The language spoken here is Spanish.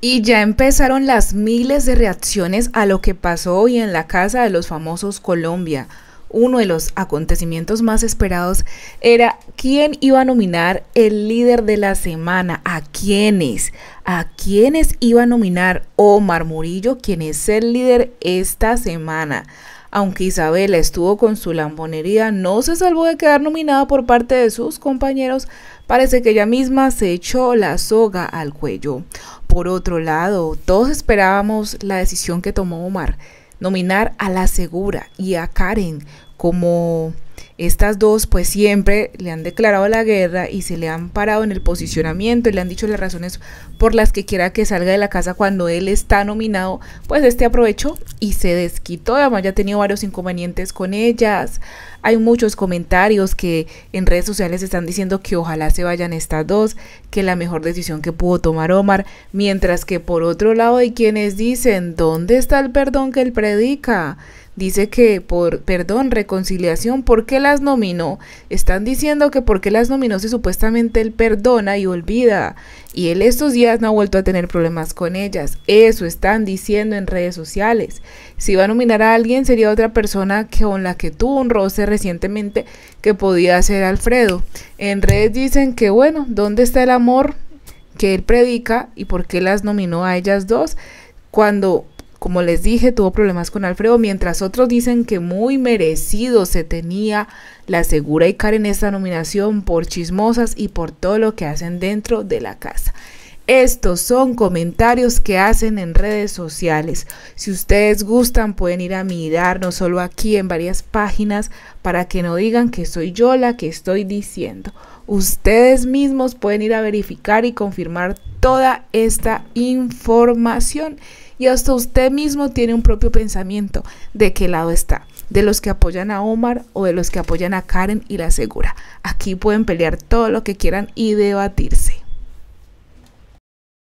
Y ya empezaron las miles de reacciones a lo que pasó hoy en la Casa de los Famosos Colombia. Uno de los acontecimientos más esperados era quién iba a nominar el líder de la semana, a quiénes, a quiénes iba a nominar Omar Murillo, quien es el líder esta semana aunque Isabela estuvo con su lambonería, no se salvó de quedar nominada por parte de sus compañeros, parece que ella misma se echó la soga al cuello. Por otro lado, todos esperábamos la decisión que tomó Omar, nominar a la segura y a Karen como estas dos pues siempre le han declarado la guerra y se le han parado en el posicionamiento y le han dicho las razones por las que quiera que salga de la casa cuando él está nominado, pues este aprovechó y se desquitó. Además ya ha tenido varios inconvenientes con ellas. Hay muchos comentarios que en redes sociales están diciendo que ojalá se vayan estas dos, que la mejor decisión que pudo tomar Omar, mientras que por otro lado hay quienes dicen, ¿dónde está el perdón que él predica? dice que por perdón, reconciliación, ¿por qué las nominó? Están diciendo que por qué las nominó si supuestamente él perdona y olvida. Y él estos días no ha vuelto a tener problemas con ellas. Eso están diciendo en redes sociales. Si va a nominar a alguien sería otra persona con la que tuvo un roce recientemente que podía ser Alfredo. En redes dicen que bueno, ¿dónde está el amor que él predica y por qué las nominó a ellas dos? Cuando como les dije, tuvo problemas con Alfredo, mientras otros dicen que muy merecido se tenía la Segura y Karen esta nominación por chismosas y por todo lo que hacen dentro de la casa. Estos son comentarios que hacen en redes sociales. Si ustedes gustan pueden ir a mirar no solo aquí en varias páginas para que no digan que soy yo la que estoy diciendo. Ustedes mismos pueden ir a verificar y confirmar toda esta información. Y hasta usted mismo tiene un propio pensamiento de qué lado está de los que apoyan a Omar o de los que apoyan a Karen y la Segura. Aquí pueden pelear todo lo que quieran y debatirse.